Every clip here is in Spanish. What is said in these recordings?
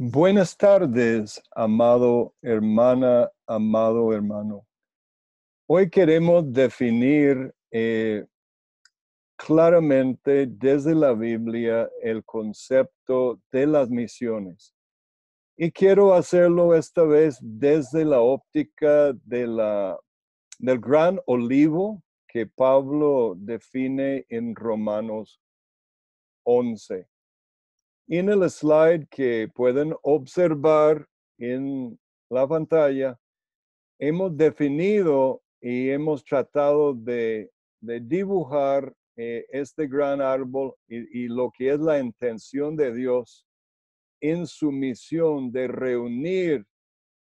Buenas tardes, amado hermana, amado hermano. Hoy queremos definir eh, claramente desde la Biblia el concepto de las misiones. Y quiero hacerlo esta vez desde la óptica del gran olivo que Pablo define en Romanos 11 en el slide que pueden observar en la pantalla, hemos definido y hemos tratado de, dibujar eh, este gran árbol y, lo que es la intención de Dios en su misión de reunir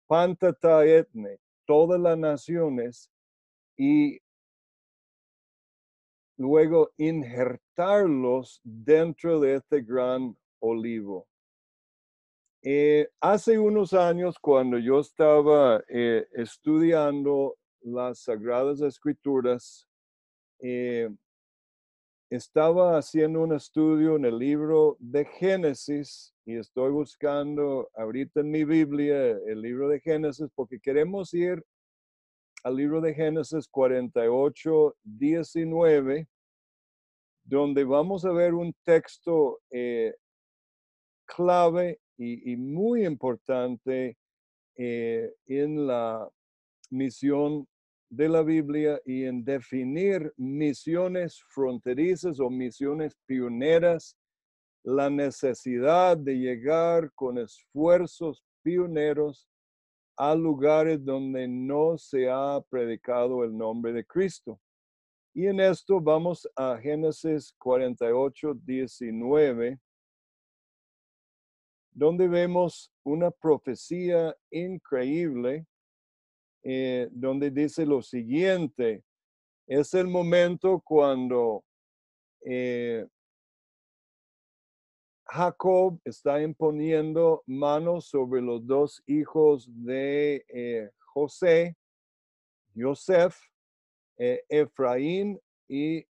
Pantata etne, todas las naciones, y luego injertarlos dentro de este gran Olivo. Eh, hace unos años, cuando yo estaba eh, estudiando las Sagradas Escrituras, eh, estaba haciendo un estudio en el libro de Génesis y estoy buscando ahorita en mi Biblia el libro de Génesis porque queremos ir al libro de Génesis 48, 19, donde vamos a ver un texto clave y, muy importante eh, en la misión de la Biblia y en definir misiones fronterizas o misiones pioneras, la necesidad de llegar con esfuerzos pioneros a lugares donde no se ha predicado el nombre de Cristo. Y en esto vamos a Génesis 48, 19, donde vemos una profecía increíble, eh, donde dice lo siguiente, es el momento cuando eh, Jacob está imponiendo manos sobre los dos hijos de eh, José, Joseph, Efraín mm, y,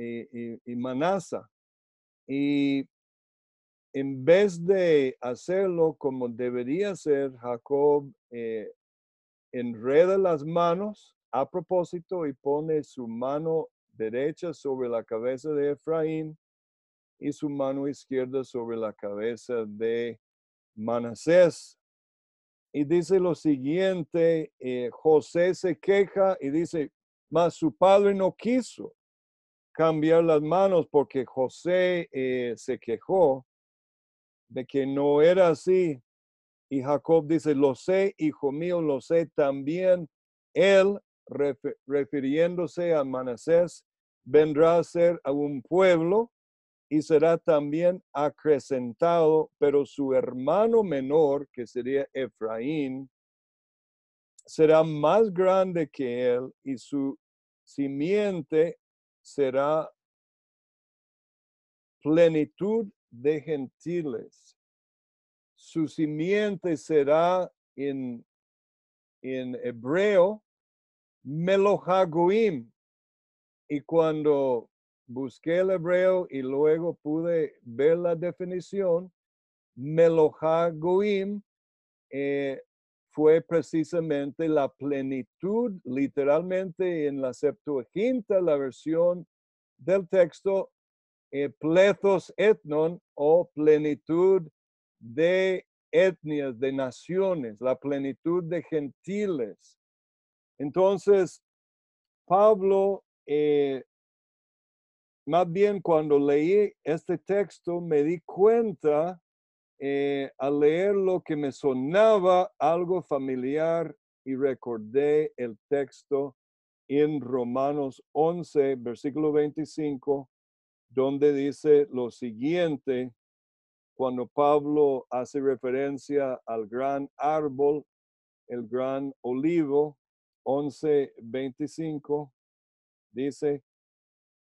y Manasa. Y en vez de hacerlo como debería ser, Jacob eh, enreda las manos a propósito y pone su mano derecha sobre la cabeza de Efraín y su mano izquierda sobre la cabeza de Manasés. Y dice lo siguiente, eh, José se queja y dice, mas su padre no quiso cambiar las manos porque José eh, se quejó de que no era así. Y Jacob dice, lo sé, hijo mío, lo sé también. Él, refiriéndose a Manasés, vendrá a ser a un pueblo y será también acrecentado, pero su hermano menor, que sería Efraín, será más grande que él y su simiente será plenitud de gentiles. Su simiente será en, en hebreo Melohagoim. Y cuando busqué el hebreo y luego pude ver la definición, Melohagoim eh, fue precisamente la plenitud, literalmente en la Septuaginta, la versión del texto, eh, plethos etnon o plenitud de etnias, de naciones, la plenitud de gentiles. Entonces, Pablo, eh, más bien cuando leí este texto, me di cuenta eh, al leer lo que me sonaba algo familiar y recordé el texto en Romanos 11, versículo 25, donde dice lo siguiente, cuando Pablo hace referencia al gran árbol, el gran olivo, 11:25, dice,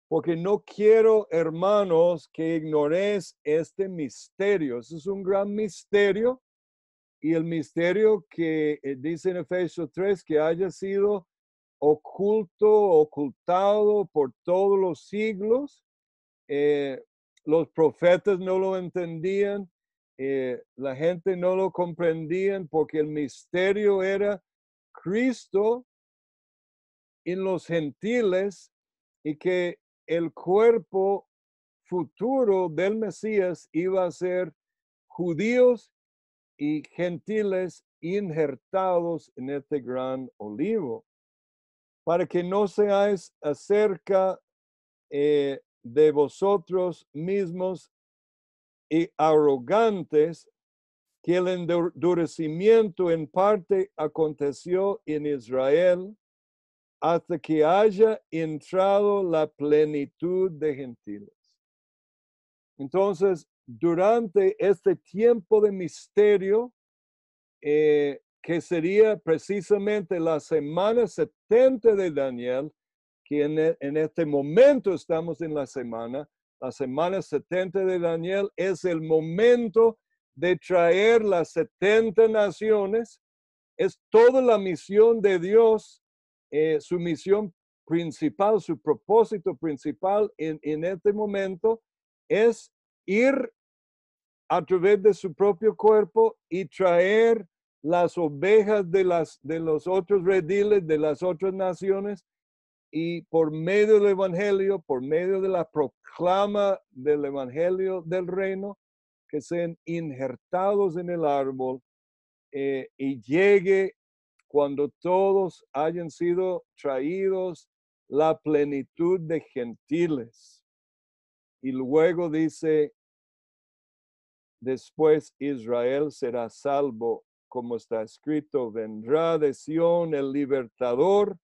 porque no quiero, hermanos, que ignoréis este misterio. Eso es un gran misterio. Y el misterio que eh, dice en Efesios 3, que haya sido oculto, ocultado por todos los siglos, eh, los profetas no lo entendían, eh, la gente no lo comprendían porque el misterio era Cristo en los gentiles y que el cuerpo futuro del Mesías iba a ser judíos y gentiles injertados en este gran olivo, para que no seáis acerca eh, de vosotros mismos y arrogantes que el endurecimiento en parte aconteció en Israel hasta que haya entrado la plenitud de gentiles. Entonces, durante este tiempo de misterio, eh, que sería precisamente la semana 70 de Daniel, que e, en, este momento estamos en la semana, la semana 70 de Daniel es el momento de traer las 70 naciones. Es toda la misión de Dios, eh, su misión principal, su propósito principal en, este momento es ir a través de su propio cuerpo y traer las ovejas de, las, de los otros rediles, de las otras naciones, y por medio del Evangelio, por medio de la proclama del Evangelio del reino, que sean injertados en el árbol eh, y llegue cuando todos hayan sido traídos la plenitud de gentiles. Y luego dice, después Israel será salvo, como está escrito, vendrá de Sión el libertador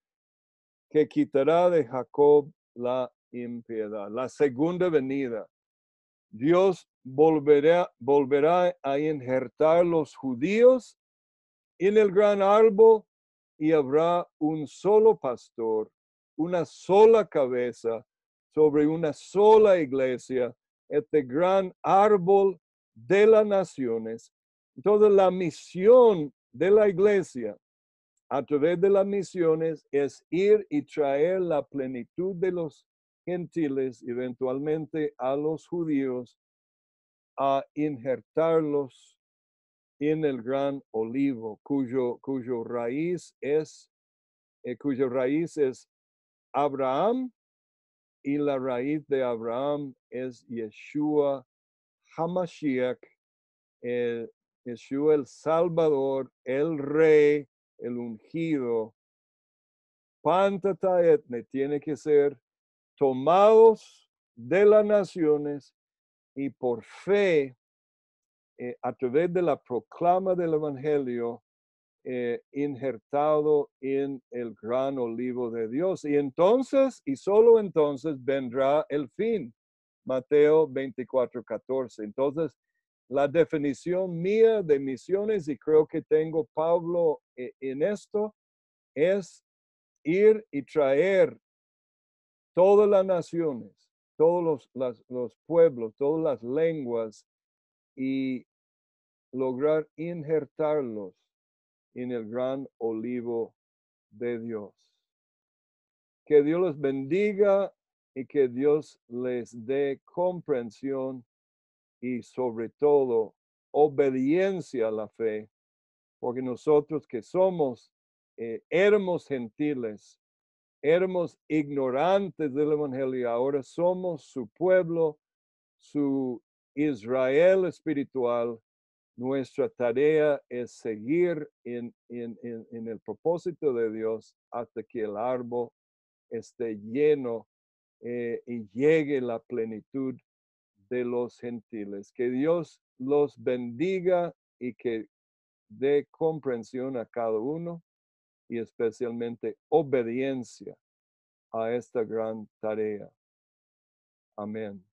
que quitará de Jacob la impiedad. La segunda venida. Dios volverá, volverá a injertar los judíos en el gran árbol y habrá un solo pastor, una sola cabeza sobre una sola iglesia, este gran árbol de las naciones. Toda la misión de la iglesia a través de las misiones es ir y traer la plenitud de los gentiles, eventualmente a los judíos, a injertarlos en el gran olivo, cuyo, cuyo raíz es, eh, cuyo raíz es Abraham, y la raíz de Abraham es Yeshua Hamashiach, eh, Yeshua el Salvador, el Rey, el ungido. Pantata etne tiene que ser tomados de las naciones y por fe, eh, a través de la proclama del Evangelio, eh, injertado en el gran olivo de Dios. Y entonces, y solo entonces, vendrá el fin. Mateo 24, 14. Entonces, la definición mía de misiones, y creo que tengo Pablo e-, en esto, es ir y traer todas las naciones, todos los, pueblos, todas las lenguas y lograr injertarlos en el gran olivo de Dios. Que Dios los bendiga y que Dios les dé comprensión y sobre todo obediencia a la fe, porque nosotros que somos eh, éramos gentiles, éramos ignorantes del Evangelio, ahora somos su pueblo, su Israel espiritual. Nuestra tarea es seguir en, el propósito de Dios hasta que el árbol esté lleno eh, y llegue la plenitud de los gentiles. Que Dios los bendiga y que dé comprensión a cada uno y especialmente obediencia a esta gran tarea. Amén.